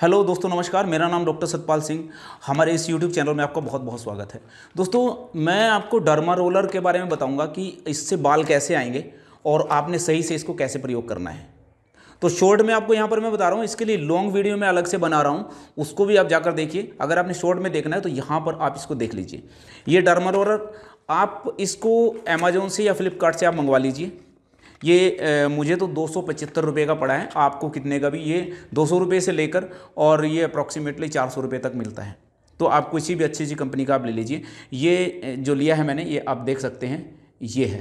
hello दोस्तों नमस्कार मेरा नाम डॉक्टर सतपाल सिंह हमारे इस यूट्यूब चैनल में आपका बहुत बहुत स्वागत है दोस्तों मैं आपको डर्मा रोलर के बारे में बताऊंगा कि इससे बाल कैसे आएंगे और आपने सही से इसको कैसे प्रयोग करना है तो शॉर्ट में आपको यहाँ पर मैं बता रहा हूँ इसके लिए लॉन्ग वीडियो में अलग से बना रहा हूँ उसको भी आप जाकर देखिए अगर आपने शॉर्ट में देखना है तो यहाँ पर आप इसको देख लीजिए ये डर्मा रोलर आप इसको अमेजोन से या फ्लिपकार्ट से आप मंगवा लीजिए ये मुझे तो दो सौ का पड़ा है आपको कितने का भी ये दो सौ से लेकर और ये अप्रॉक्सीमेटली चार सौ तक मिलता है तो आप किसी भी अच्छी अच्छी कंपनी का आप ले लीजिए ये जो लिया है मैंने ये आप देख सकते हैं ये है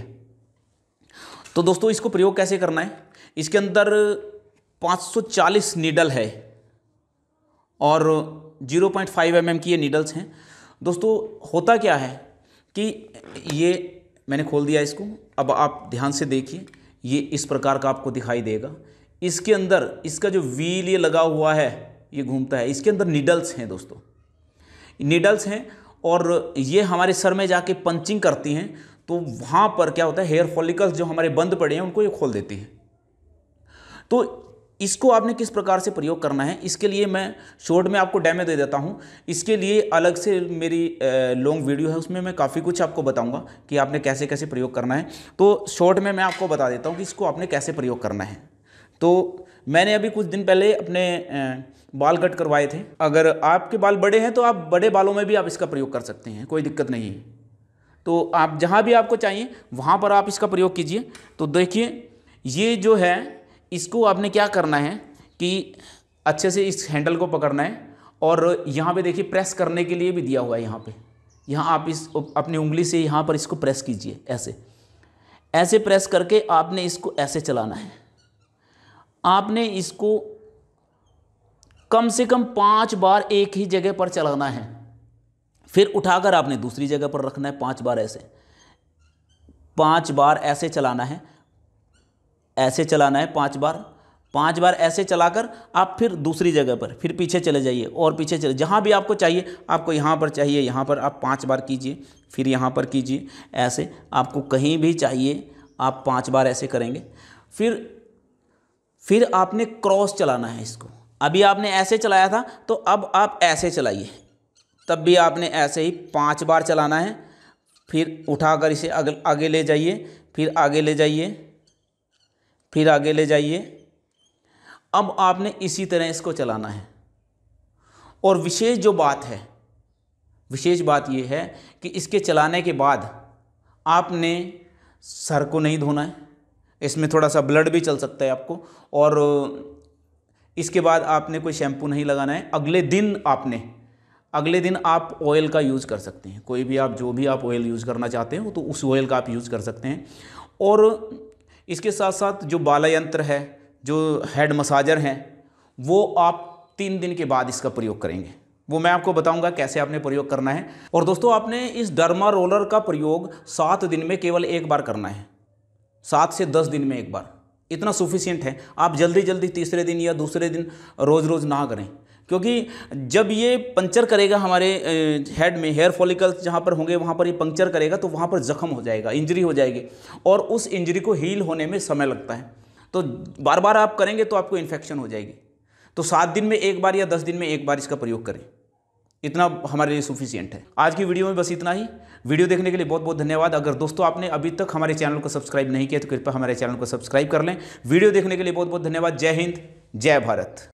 तो दोस्तों इसको प्रयोग कैसे करना है इसके अंदर 540 नीडल है और 0.5 पॉइंट mm की ये नीडल्स हैं दोस्तों होता क्या है कि ये मैंने खोल दिया इसको अब आप ध्यान से देखिए ये इस प्रकार का आपको दिखाई देगा इसके अंदर इसका जो व्हील ये लगा हुआ है ये घूमता है इसके अंदर निडल्स हैं दोस्तों निडल्स हैं और ये हमारे सर में जाके पंचिंग करती हैं तो वहाँ पर क्या होता है हेयर फॉलिकल्स जो हमारे बंद पड़े हैं उनको ये खोल देती हैं तो इसको आपने किस प्रकार से प्रयोग करना है इसके लिए मैं शॉर्ट में आपको डैमे दे देता हूँ इसके लिए अलग से मेरी लॉन्ग वीडियो है उसमें मैं काफ़ी कुछ आपको बताऊँगा कि आपने कैसे कैसे प्रयोग करना है तो शॉर्ट में मैं आपको बता देता हूँ कि इसको आपने कैसे प्रयोग करना है तो मैंने अभी कुछ दिन पहले अपने बाल कट करवाए थे अगर आपके बाल बड़े हैं तो आप बड़े बालों में भी आप इसका प्रयोग कर सकते हैं कोई दिक्कत नहीं है तो आप जहाँ भी आपको चाहिए वहाँ पर आप इसका प्रयोग कीजिए तो देखिए ये जो है इसको आपने क्या करना है कि अच्छे से इस हैंडल को पकड़ना है और यहाँ पे देखिए प्रेस करने के लिए भी दिया हुआ है यहाँ पे यहाँ आप इस अपनी उंगली से यहाँ पर इसको प्रेस कीजिए ऐसे ऐसे प्रेस करके आपने इसको ऐसे चलाना है आपने इसको कम से कम पाँच बार एक ही जगह पर चलाना है फिर उठाकर आपने दूसरी जगह पर रखना है पाँच बार ऐसे पाँच बार ऐसे चलाना है ऐसे चलाना है पाँच बार पांच बार ऐसे चलाकर आप फिर दूसरी जगह पर फिर पीछे चले जाइए और पीछे चले जहाँ भी आपको चाहिए आपको यहाँ पर चाहिए यहाँ पर आप पांच बार कीजिए फिर यहाँ पर कीजिए ऐसे आपको कहीं भी चाहिए आप पांच बार ऐसे करेंगे फिर फिर आपने क्रॉस चलाना है इसको अभी आपने ऐसे चलाया था तो अब आप ऐसे चलाइए तब भी आपने ऐसे ही पाँच बार चलाना है फिर उठा इसे आगे ले जाइए फिर आगे ले जाइए फिर आगे ले जाइए अब आपने इसी तरह इसको चलाना है और विशेष जो बात है विशेष बात यह है कि इसके चलाने के बाद आपने सर को नहीं धोना है इसमें थोड़ा सा ब्लड भी चल सकता है आपको और इसके बाद आपने कोई शैम्पू नहीं लगाना है अगले दिन आपने अगले दिन आप ऑयल का यूज़ कर सकते हैं कोई भी आप जो भी आप ऑयल यूज़ करना चाहते हो तो उस ऑयल का आप यूज़ कर सकते हैं और इसके साथ साथ जो बाला यंत्र है जो हेड मसाजर हैं वो आप तीन दिन के बाद इसका प्रयोग करेंगे वो मैं आपको बताऊंगा कैसे आपने प्रयोग करना है और दोस्तों आपने इस डर्मा रोलर का प्रयोग सात दिन में केवल एक बार करना है सात से दस दिन में एक बार इतना सुफिशियंट है आप जल्दी जल्दी तीसरे दिन या दूसरे दिन रोज़ रोज़ ना करें क्योंकि जब ये पंचर करेगा हमारे हेड में हेयर फॉलिकल्स जहाँ पर होंगे वहाँ पर ये पंक्चर करेगा तो वहाँ पर ज़ख्म हो जाएगा इंजरी हो जाएगी और उस इंजरी को हील होने में समय लगता है तो बार बार आप करेंगे तो आपको इन्फेक्शन हो जाएगी तो सात दिन में एक बार या दस दिन में एक बार इसका प्रयोग करें इतना हमारे लिए सुफिशियंट है आज की वीडियो में बस इतना ही वीडियो देखने के लिए बहुत बहुत धन्यवाद अगर दोस्तों आपने अभी तक हमारे चैनल को सब्सक्राइब नहीं किया तो कृपया हमारे चैनल को सब्सक्राइब कर लें वीडियो देखने के लिए बहुत बहुत धन्यवाद जय हिंद जय भारत